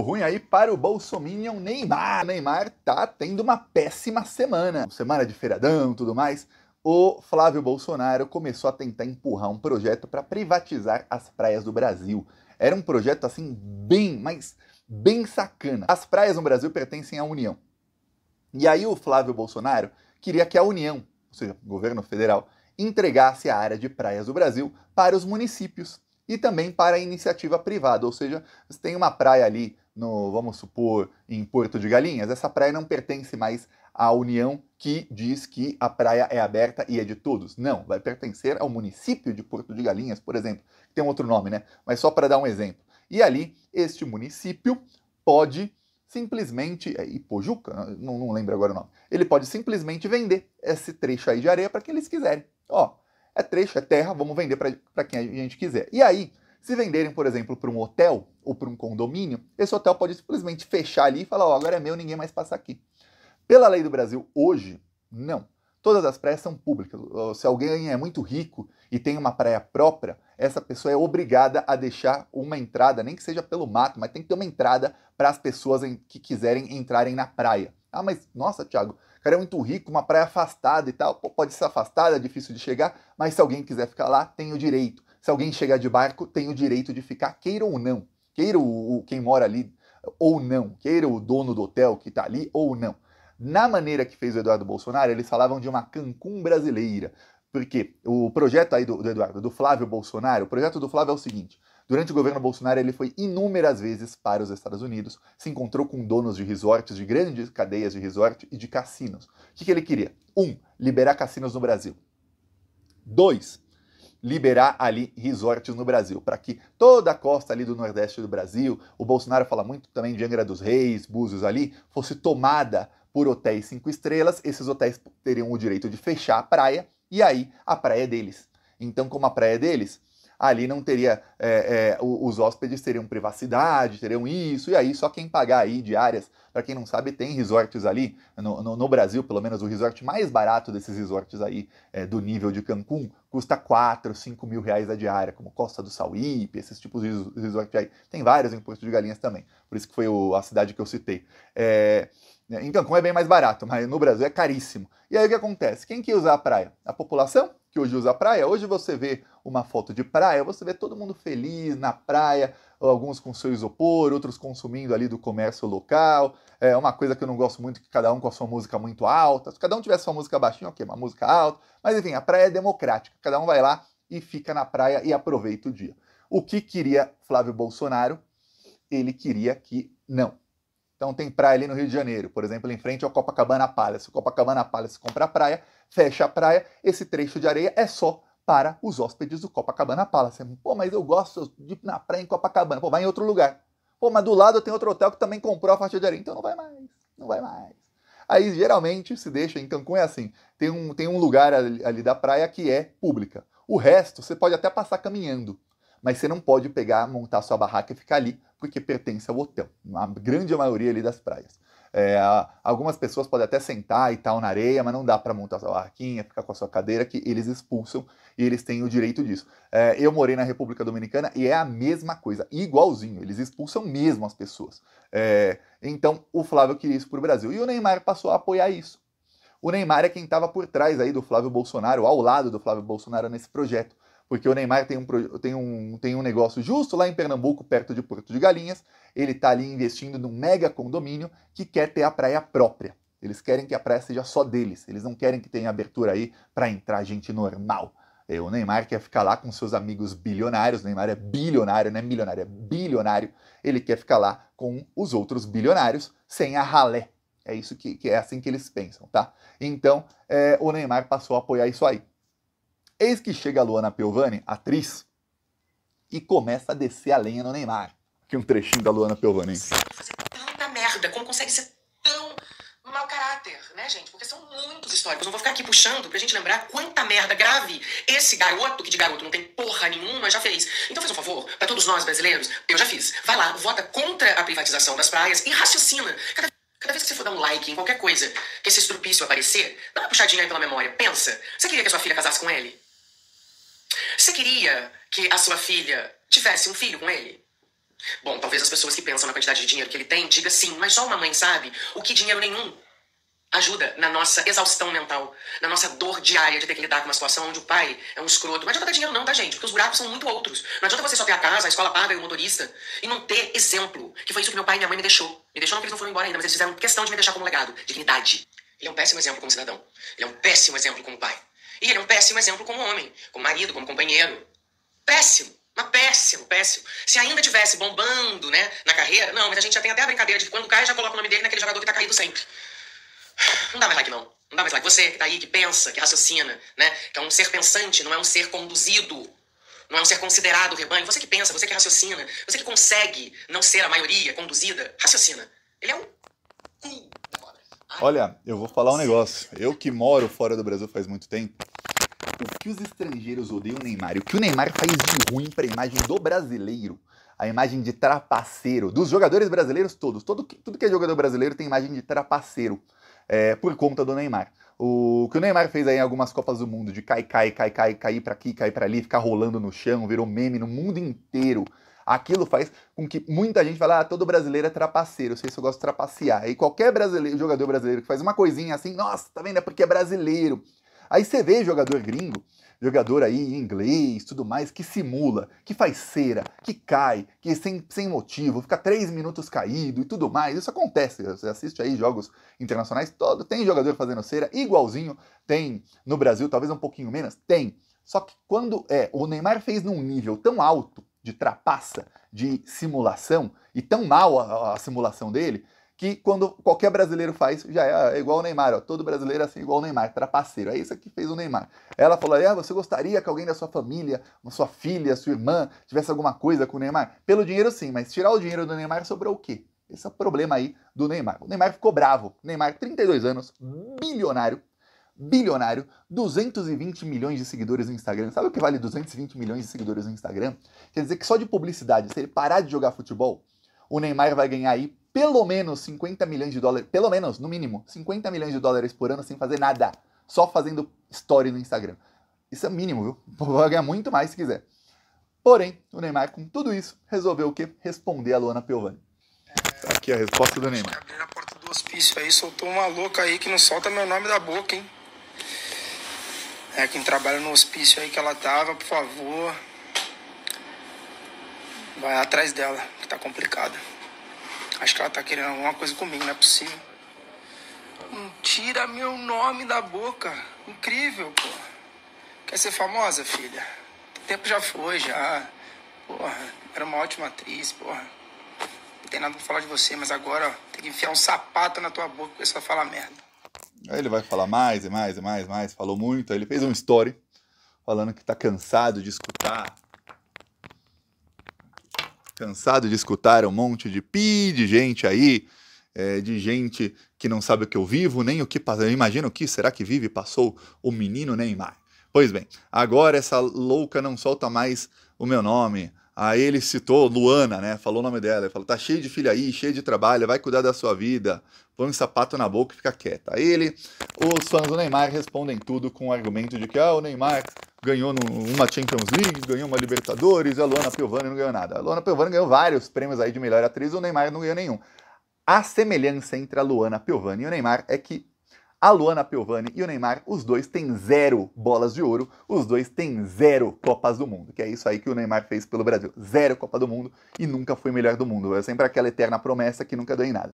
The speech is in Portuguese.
ruim aí para o Bolsominion Neymar. O Neymar tá tendo uma péssima semana. Semana de feriadão, tudo mais. O Flávio Bolsonaro começou a tentar empurrar um projeto para privatizar as praias do Brasil. Era um projeto assim bem, mas bem sacana. As praias no Brasil pertencem à União. E aí o Flávio Bolsonaro queria que a União, ou seja, o governo federal, entregasse a área de praias do Brasil para os municípios e também para a iniciativa privada, ou seja, você tem uma praia ali no, vamos supor, em Porto de Galinhas, essa praia não pertence mais à União que diz que a praia é aberta e é de todos. Não, vai pertencer ao município de Porto de Galinhas, por exemplo, que tem outro nome, né? Mas só para dar um exemplo. E ali, este município pode simplesmente. É Ipojuca? Não, não lembro agora o nome. Ele pode simplesmente vender esse trecho aí de areia para quem eles quiserem. Ó, é trecho, é terra, vamos vender para quem a gente quiser. E aí, se venderem, por exemplo, para um hotel ou para um condomínio, esse hotel pode simplesmente fechar ali e falar: Ó, oh, agora é meu, ninguém mais passa aqui. Pela lei do Brasil hoje, não. Todas as praias são públicas. Se alguém é muito rico e tem uma praia própria, essa pessoa é obrigada a deixar uma entrada, nem que seja pelo mato, mas tem que ter uma entrada para as pessoas que quiserem entrarem na praia. Ah, mas nossa, Thiago, o cara é muito rico, uma praia afastada e tal. Pô, pode ser afastada, é difícil de chegar, mas se alguém quiser ficar lá, tem o direito se alguém chegar de barco, tem o direito de ficar, queira ou não. Queira o, quem mora ali ou não. Queira o dono do hotel que está ali ou não. Na maneira que fez o Eduardo Bolsonaro, eles falavam de uma Cancún brasileira. Porque o projeto aí do, do Eduardo, do Flávio Bolsonaro, o projeto do Flávio é o seguinte: Durante o governo Bolsonaro, ele foi inúmeras vezes para os Estados Unidos, se encontrou com donos de resorts, de grandes cadeias de resort e de cassinos. O que, que ele queria? Um, liberar cassinos no Brasil. Dois, liberar ali resorts no Brasil, para que toda a costa ali do Nordeste do Brasil, o Bolsonaro fala muito também de Angra dos Reis, Búzios ali, fosse tomada por hotéis cinco estrelas, esses hotéis teriam o direito de fechar a praia, e aí a praia é deles. Então, como a praia é deles, ali não teria, é, é, os hóspedes teriam privacidade, teriam isso, e aí só quem pagar aí diárias, para quem não sabe, tem resorts ali, no, no, no, Brasil pelo menos o resort mais barato desses resorts aí, é, do nível de Cancún, custa 4, 5 mil reais a diária, como Costa do Sauípe, esses tipos de resorts aí, tem vários em Porto de Galinhas também, por isso que foi o, a cidade que eu citei. É, em Cancún é bem mais barato, mas no Brasil é caríssimo. E aí o que acontece? Quem que usa a praia? A população? que hoje usa praia. Hoje você vê uma foto de praia, você vê todo mundo feliz na praia, alguns com seu isopor, outros consumindo ali do comércio local. É uma coisa que eu não gosto muito, que cada um com a sua música muito alta. Se cada um tivesse sua música baixinha, ok, uma música alta. Mas enfim, a praia é democrática, cada um vai lá e fica na praia e aproveita o dia. O que queria Flávio Bolsonaro? Ele queria que não. Então tem praia ali no Rio de Janeiro, por exemplo, em frente ao Copacabana Palace. O Copacabana Palace compra a praia, fecha a praia, esse trecho de areia é só para os hóspedes do Copacabana Palace. Pô, mas eu gosto de ir na praia em Copacabana. Pô, vai em outro lugar. Pô, mas do lado tem outro hotel que também comprou a faixa de areia, então não vai mais, não vai mais. Aí geralmente se deixa, em Cancún é assim, tem um, tem um lugar ali, ali da praia que é pública. O resto você pode até passar caminhando, mas você não pode pegar, montar sua barraca e ficar ali, porque pertence ao hotel, a grande maioria ali das praias. É, algumas pessoas podem até sentar e tal na areia, mas não dá para montar sua barraquinha, ficar com a sua cadeira, que eles expulsam e eles têm o direito disso. É, eu morei na República Dominicana e é a mesma coisa, igualzinho, eles expulsam mesmo as pessoas. É, então o Flávio queria isso para o Brasil e o Neymar passou a apoiar isso. O Neymar é quem estava por trás aí do Flávio Bolsonaro, ao lado do Flávio Bolsonaro nesse projeto porque o Neymar tem um, tem, um, tem um negócio justo lá em Pernambuco, perto de Porto de Galinhas. Ele está ali investindo num mega condomínio que quer ter a praia própria. Eles querem que a praia seja só deles. Eles não querem que tenha abertura aí para entrar gente normal. É, o Neymar quer ficar lá com seus amigos bilionários. O Neymar é bilionário, não é milionário, é bilionário. Ele quer ficar lá com os outros bilionários sem a ralé. É isso que, que é assim que eles pensam, tá? Então, é, o Neymar passou a apoiar isso aí. Eis que chega a Luana Piovani, atriz, e começa a descer a lenha no Neymar. Aqui um trechinho da Luana Piovani. Como fazer tanta merda? Como consegue ser tão mau caráter, né, gente? Porque são muitos históricos. Não vou ficar aqui puxando pra gente lembrar quanta merda grave esse garoto, que de garoto não tem porra nenhuma, já fez. Então faz um favor, para todos nós brasileiros, eu já fiz. Vai lá, vota contra a privatização das praias e raciocina. Cada Cada vez que você for dar um like em qualquer coisa, que esse estrupício aparecer, dá uma puxadinha aí pela memória. Pensa, você queria que a sua filha casasse com ele? Você queria que a sua filha tivesse um filho com ele? Bom, talvez as pessoas que pensam na quantidade de dinheiro que ele tem digam sim, mas só uma mãe sabe o que dinheiro nenhum ajuda na nossa exaustão mental, na nossa dor diária de ter que lidar com uma situação onde o pai é um escroto. Não adianta ter dinheiro não, tá, gente? Porque os buracos são muito outros. Não adianta você só ter a casa, a escola paga e o motorista e não ter exemplo. Que foi isso que meu pai e minha mãe me deixou. Me deixou não porque eles não foram embora ainda, mas eles fizeram questão de me deixar como legado. Dignidade. Ele é um péssimo exemplo como cidadão. Ele é um péssimo exemplo como pai. E ele é um péssimo exemplo como homem, como marido, como companheiro. Péssimo. Mas péssimo, péssimo. Se ainda tivesse bombando, né, na carreira, não, mas a gente já tem até a brincadeira de que quando cai já coloca o nome dele naquele jogador que tá caído sempre. Não dá mais like, não. Não dá mais like. Você que tá aí, que pensa, que raciocina, né, que é um ser pensante, não é um ser conduzido. Não é um ser considerado rebanho. Você que pensa, você que raciocina, você que consegue não ser a maioria conduzida, raciocina. Ele é um cu. Olha, eu vou falar um negócio. Eu que moro fora do Brasil faz muito tempo, o que os estrangeiros odeiam o Neymar e o que o Neymar faz de ruim para a imagem do brasileiro, a imagem de trapaceiro, dos jogadores brasileiros todos. Todo, tudo que é jogador brasileiro tem imagem de trapaceiro é, por conta do Neymar. O que o Neymar fez aí em algumas Copas do Mundo, de cai, cai, cai, cai, cair para aqui, cair para ali, ficar rolando no chão, virou meme no mundo inteiro. Aquilo faz com que muita gente fale, ah, todo brasileiro é trapaceiro, eu sei se eu gosto de trapacear. E qualquer brasileiro, jogador brasileiro que faz uma coisinha assim, nossa, tá vendo? É porque é brasileiro. Aí você vê jogador gringo, jogador aí inglês, tudo mais, que simula, que faz cera, que cai, que sem, sem motivo, fica três minutos caído e tudo mais. Isso acontece. Você assiste aí jogos internacionais, todo tem jogador fazendo cera igualzinho, tem no Brasil, talvez um pouquinho menos, tem. Só que quando é, o Neymar fez num nível tão alto de trapaça, de simulação, e tão mal a, a simulação dele, que quando qualquer brasileiro faz, já é, é, igual o Neymar, ó. todo brasileiro é assim, igual o Neymar, trapaceiro. É isso que fez o Neymar. Ela falou: ah, você gostaria que alguém da sua família, sua filha, sua irmã, tivesse alguma coisa com o Neymar? Pelo dinheiro, sim, mas tirar o dinheiro do Neymar sobrou o quê? Esse é o problema aí do Neymar. O Neymar ficou bravo. Neymar, 32 anos, bilionário, bilionário, 220 milhões de seguidores no Instagram. Sabe o que vale 220 milhões de seguidores no Instagram? Quer dizer que só de publicidade, se ele parar de jogar futebol, o Neymar vai ganhar aí pelo menos 50 milhões de dólares, pelo menos, no mínimo, 50 milhões de dólares por ano sem fazer nada, só fazendo story no Instagram. Isso é mínimo, viu? Vai ganhar muito mais se quiser. Porém, o Neymar, com tudo isso, resolveu o quê? Responder a Luana Piovani. Tá aqui a resposta do Neymar. Abriu a porta do hospício aí, soltou uma louca aí que não solta meu nome da boca, hein? É, quem trabalha no hospício aí que ela tava, por favor. Vai atrás dela, que tá complicado. Acho que ela tá querendo alguma coisa comigo, não é possível. Não hum, tira meu nome da boca. Incrível, pô. Quer ser famosa, filha? O tempo já foi, já. Porra, era uma ótima atriz, porra. Não tem nada pra falar de você, mas agora ó, tem que enfiar um sapato na tua boca porque vai falar merda. Aí ele vai falar mais e mais e mais, mais. Falou muito. Aí ele fez um story falando que tá cansado de escutar Cansado de escutar um monte de pi de gente aí, é, de gente que não sabe o que eu vivo, nem o que passa. Imagina o que será que vive passou o menino Neymar. Pois bem, agora essa louca não solta mais o meu nome. Aí ele citou Luana, né? Falou o nome dela. Ele falou: tá cheio de filha aí, cheio de trabalho, vai cuidar da sua vida, põe um sapato na boca e fica quieta. Aí ele, os fãs do Neymar respondem tudo com o argumento de que ah, o Neymar ganhou uma Champions League, ganhou uma Libertadores, a Luana Piovani não ganhou nada. A Luana Piovani ganhou vários prêmios aí de melhor atriz, o Neymar não ganhou nenhum. A semelhança entre a Luana Piovani e o Neymar é que a Luana Piovani e o Neymar, os dois têm zero bolas de ouro, os dois têm zero Copas do Mundo, que é isso aí que o Neymar fez pelo Brasil. Zero Copa do Mundo e nunca foi melhor do mundo. É sempre aquela eterna promessa que nunca deu em nada.